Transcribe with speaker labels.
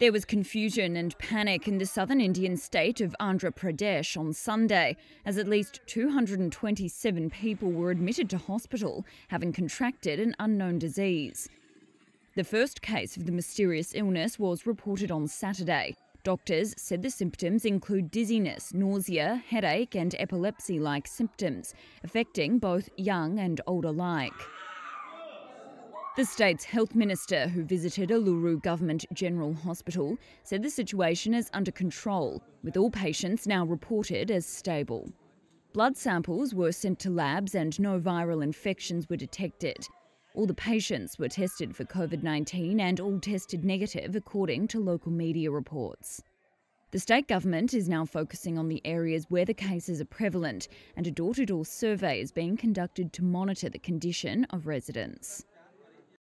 Speaker 1: There was confusion and panic in the southern Indian state of Andhra Pradesh on Sunday, as at least 227 people were admitted to hospital, having contracted an unknown disease. The first case of the mysterious illness was reported on Saturday. Doctors said the symptoms include dizziness, nausea, headache, and epilepsy like symptoms, affecting both young and old alike. The state's health minister, who visited Uluru Government General Hospital, said the situation is under control, with all patients now reported as stable. Blood samples were sent to labs and no viral infections were detected. All the patients were tested for COVID 19 and all tested negative, according to local media reports. The state government is now focusing on the areas where the cases are prevalent, and a door to door survey is being conducted to monitor the condition of residents.